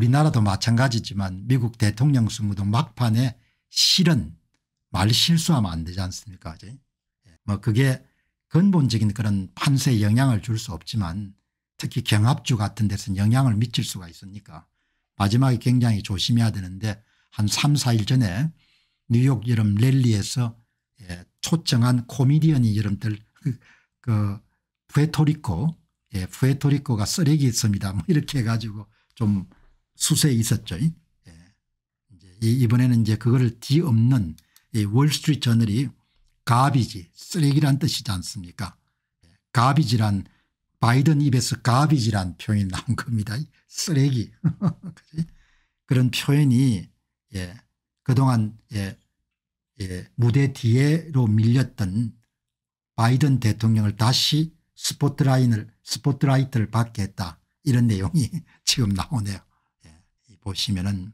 우리나라도 마찬가지지만 미국 대통령 선거도 막판에 실은 말 실수하면 안 되지 않습니까 이제 예. 뭐 그게 근본적인 그런 판세에 영향을 줄 수 없지만 특히 경합주 같은 데서는 영향을 미칠 수가 있으니까 마지막에 굉장히 조심해야 되는데 한 3, 4일 전에 뉴욕 여름 랠리에서 예, 초청한 코미디언이 여러분들 그 푸에토리코 예, 푸에토리코가 쓰레기 있습니다 뭐 이렇게 해가지고 좀 수세에 있었죠. 예. 이번에는 이제 그거를 뒤엎는 월스트리트 저널이 가비지 쓰레기란 뜻이지 않습니까 예. 가비지란 바이든 입에서 가비지란 표현이 나온 겁니다. 쓰레기 그런 표현이 예, 그동안 예, 예, 무대 뒤로 밀렸던 바이든 대통령을 다시 스포트라인을 스포트라이트를 받게 했다 이런 내용이 지금 나오네요. 보시면은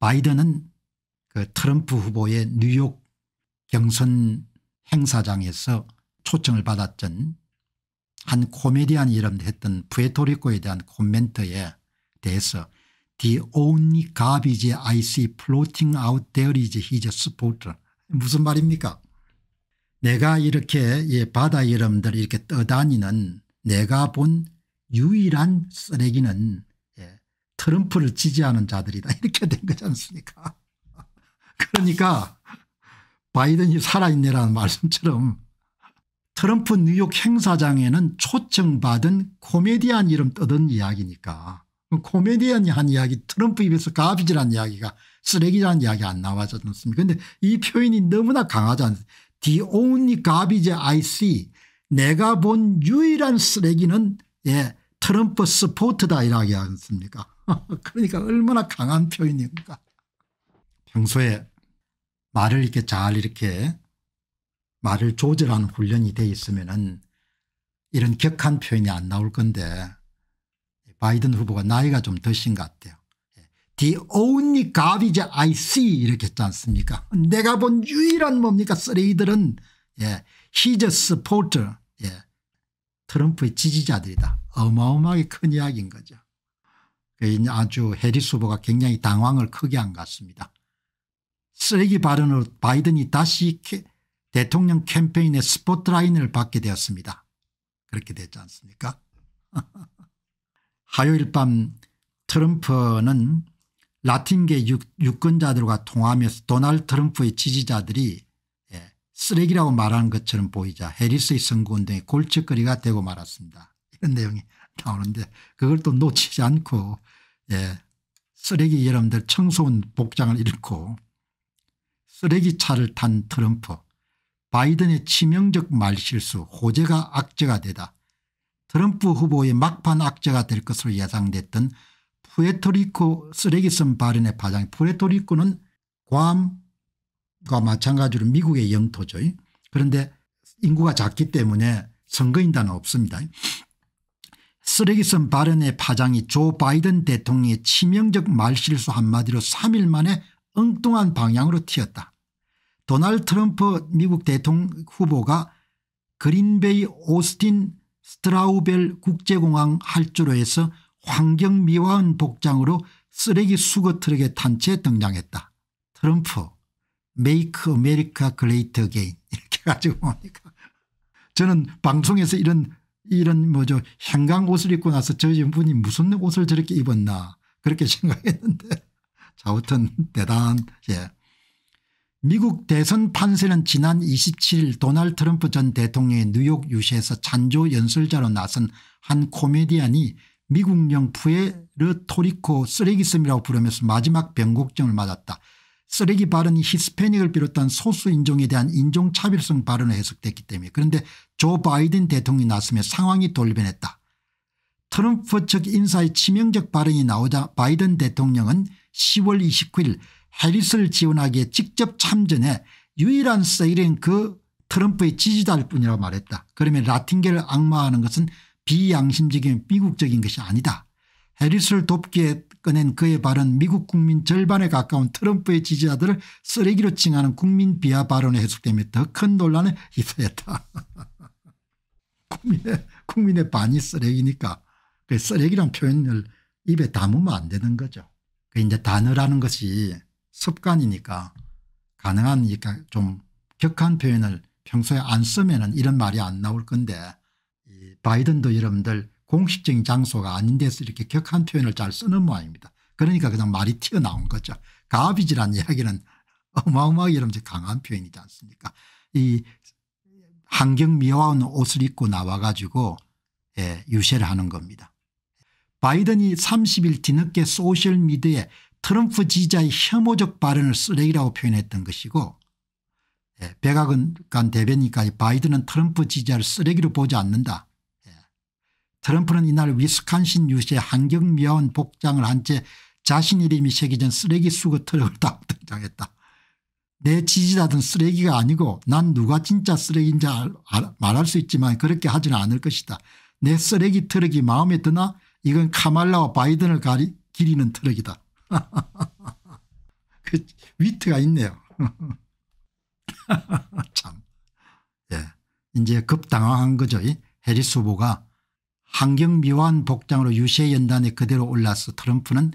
바이든은 그 트럼프 후보의 뉴욕 경선 행사장에서 초청을 받았던 한 코미디안 이름 했던 푸에토리코에 대한 코멘트에 대해서 The only garbage I see floating out there is his spot. 무슨 말입니까? 내가 이렇게 예, 바다 이름들 이렇게 떠다니는 내가 본 유일한 쓰레기는 트럼프를 지지하는 자들이다 이렇게 된 거지 않습니까 그러니까 바이든이 살아있네라는 말씀처럼 트럼프 뉴욕 행사장에는 초청받은 코미디언 이름 떠든 이야기니까 코미디언이 한 이야기 트럼프 입에서 가비질한 이야기가 쓰레기라는 이야기 안 나와지 않습니까 런데이 표현이 너무나 강하지 않습니까 The only garbage I see 내가 본 유일한 쓰레기는 예 트럼프 스포트다 이라고 하지 않습니까 그러니까 얼마나 강한 표현인가. 평소에 말을 이렇게 잘 이렇게 말을 조절하는 훈련이 돼 있으면은 이런 격한 표현이 안 나올 건데 바이든 후보가 나이가 좀 드신 것 같아요. 예. The only g a r b a I see 이렇게 했지 않습니까 내가 본 유일한 뭡니까 쓰레기들은 예, he's a supporter 예, 트럼프의 지지자들이다. 어마어마하게 큰 이야기인 거죠. 그 아주 해리스 후보가 굉장히 당황을 크게 한 것 같습니다. 쓰레기 발언으로 바이든이 다시 대통령 캠페인의 스포트라인을 받게 되었습니다. 그렇게 됐지 않습니까 화요일 밤 트럼프는 라틴계 유, 권자들과 통화하면서 도널드 트럼프의 지지자들이 예, 쓰레기라고 말하는 것처럼 보이자 해리스의 선거운동이 골칫거리가 되고 말았습니다. 이런 내용이 나오는데 그걸 또 놓치지 않고 예, 쓰레기 여러분들 청소원 복장을 잃고 쓰레기차를 탄 트럼프 바이든의 치명적 말실수 호재가 악재가 되다 트럼프 후보의 막판 악재가 될 것으로 예상됐던 푸에토리코 쓰레기섬 발언의 파장 푸에토리코는 괌과 마찬가지로 미국의 영토죠 그런데 인구가 작기 때문에 선거인단은 없습니다 쓰레기성 발언의 파장이 조 바이든 대통령의 치명적 말실수 한마디로 3일 만에 엉뚱한 방향으로 튀었다. 도널드 트럼프 미국 대통령 후보가 그린베이 오스틴 스트라우벨 국제공항 할주로해서 환경미화원 복장으로 쓰레기 수거 트럭에 탄 채 등장했다. 트럼프 메이크 아메리카 글레이트 게인 이렇게 가지고 보니까 저는 방송에서 이런 이런 뭐죠 행강 옷을 입고 나서 저 분이 무슨 옷을 저렇게 입었나 그렇게 생각했는데 자무튼 대단 예. 미국 대선 판세는 지난 27일 도널드 트럼프 전 대통령의 뉴욕 유시에서 찬조 연설자로 나선 한 코미디언이 미국령 푸에르토리코 쓰레기섬이라고 부르면서 마지막 변곡점을 맞았다. 쓰레기 발언이 히스패닉을 비롯한 소수인종에 대한 인종차별성 발언을 해석됐기 때문에 그런데 조 바이든 대통령이 나서며 상황이 돌변했다. 트럼프 측 인사의 치명적 발언이 나오자 바이든 대통령은 10월 29일 해리스를 지원하기에 직접 참전해 유일한 세일은 그 트럼프의 지지자일 뿐이라고 말했다. 그러면 라틴계를 악마하는 것은 비양심적인 미국적인 것이 아니다. 해리스를 돕기에 꺼낸 그의 발언 미국 국민 절반에 가까운 트럼프의 지지자들을 쓰레기로 칭하는 국민 비하 발언에 해석되며 더큰 논란에 휩싸였다. 국민의, 국민의 반이 쓰레기니까 그 쓰레기란 표현을 입에 담으면 안 되는 거죠. 그 이제 단어라는 것이 습관이니까 가능하니까 좀 격한 표현을 평소에 안 쓰면 이런 말이 안 나올 건데 바이든도 여러분들 공식적인 장소가 아닌 데서 이렇게 격한 표현을 잘 쓰는 모양입니다. 그러니까 그냥 말이 튀어나온 거죠. 가비지란 이야기는 어마어마하게 여러 강한 표현이지 않습니까 이 환경 미화한 옷을 입고 나와 가지고 예, 유세를 하는 겁니다. 바이든이 30일 뒤늦게 소셜미디어에 트럼프 지지자의 혐오적 발언을 쓰레기라고 표현했던 것이고 예, 백악관 대변인까지 바이든은 트럼프 지지자를 쓰레기로 보지 않는다. 트럼프는 이날 위스콘신 유시의 한경미화원 복장을 한 채 자신 이름이 새겨진 쓰레기 수거 트럭을 타고 등장했다. 내 지지자든 쓰레기가 아니고 난 누가 진짜 쓰레기인지 말할 수 있지만 그렇게 하지는 않을 것이다. 내 쓰레기 트럭이 마음에 드나 이건 카말라와 바이든을 가리, 기리는 트럭이다. 그 위트가 있네요. 참. 예. 이제 급당황한 거죠. 해리수보가 환경미화한 복장으로 유세 연단에 그대로 올라서 트럼프는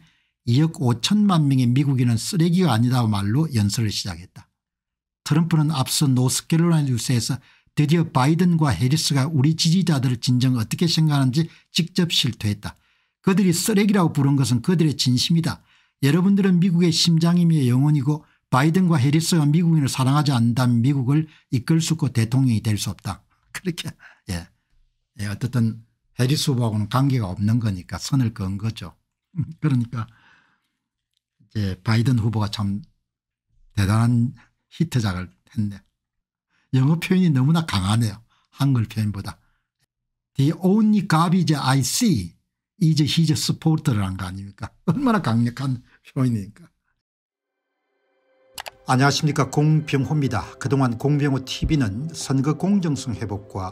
2억 5천만 명의 미국인은 쓰레기가 아니다 고 말로 연설을 시작했다. 트럼프는 앞서 노스캐롤라이나 유세에서 드디어 바이든과 해리스가 우리 지지자들을 진정 어떻게 생각하는지 직접 실토했다. 그들이 쓰레기라고 부른 것은 그들의 진심이다. 여러분들은 미국의 심장이며 영혼이고 바이든과 해리스가 미국인을 사랑하지 않는다면 미국을 이끌 수없고 대통령이 될 수 없다. 그렇게 예. 예 어쨌든 해리수부하고는 관계가 없는 거니까 선을 건 거죠. 그러니까 이제 바이든 후보가 참 대단한 히트작을 했네. 영어 표현이 너무나 강하네요. 한글 표현보다. The only garbage I see is his supporter를 한거 아닙니까? 얼마나 강력한 표현이니까. 안녕하십니까 공병호입니다. 그동안 공병호 tv는 선거 공정성 회복과